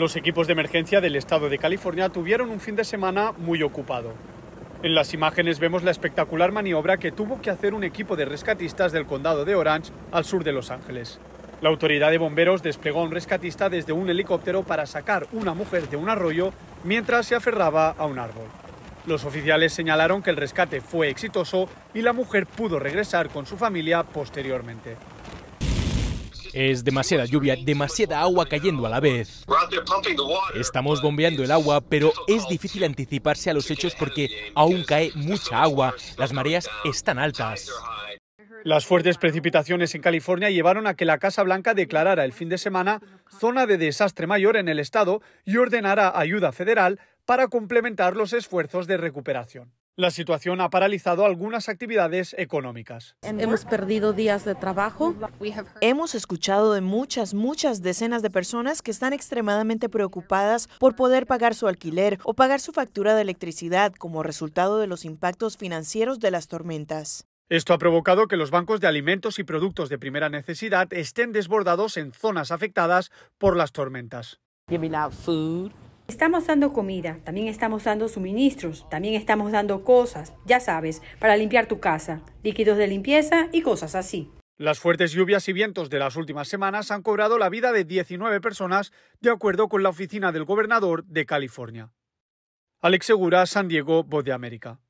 Los equipos de emergencia del estado de California tuvieron un fin de semana muy ocupado. En las imágenes vemos la espectacular maniobra que tuvo que hacer un equipo de rescatistas del condado de Orange al sur de Los Ángeles. La autoridad de bomberos desplegó a un rescatista desde un helicóptero para sacar una mujer de un arroyo mientras se aferraba a un árbol. Los oficiales señalaron que el rescate fue exitoso y la mujer pudo regresar con su familia posteriormente. Es demasiada lluvia, demasiada agua cayendo a la vez. Estamos bombeando el agua, pero es difícil anticiparse a los hechos porque aún cae mucha agua. Las mareas están altas. Las fuertes precipitaciones en California llevaron a que la Casa Blanca declarara el fin de semana zona de desastre mayor en el estado y ordenara ayuda federal para complementar los esfuerzos de recuperación. La situación ha paralizado algunas actividades económicas. Hemos perdido días de trabajo. Hemos escuchado de muchas, muchas decenas de personas que están extremadamente preocupadas por poder pagar su alquiler o pagar su factura de electricidad como resultado de los impactos financieros de las tormentas. Esto ha provocado que los bancos de alimentos y productos de primera necesidad estén desbordados en zonas afectadas por las tormentas. Estamos dando comida, también estamos dando suministros, también estamos dando cosas, ya sabes, para limpiar tu casa, líquidos de limpieza y cosas así. Las fuertes lluvias y vientos de las últimas semanas han cobrado la vida de 19 personas, de acuerdo con la oficina del gobernador de California. Alex Segura, San Diego, Voz de América.